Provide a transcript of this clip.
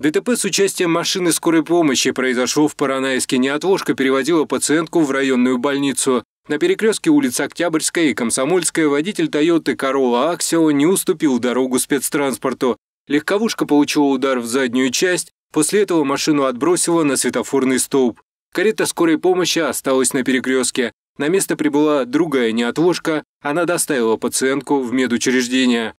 ДТП с участием машины скорой помощи произошло в Паранайске. Неотложка переводила пациентку в районную больницу. На перекрестке улиц Октябрьская и Комсомольская водитель Toyota Corolla Axio не уступил дорогу спецтранспорту. Легковушка получила удар в заднюю часть, после этого машину отбросила на светофорный столб. Карета скорой помощи осталась на перекрестке. На место прибыла другая неотложка, она доставила пациентку в медучреждение.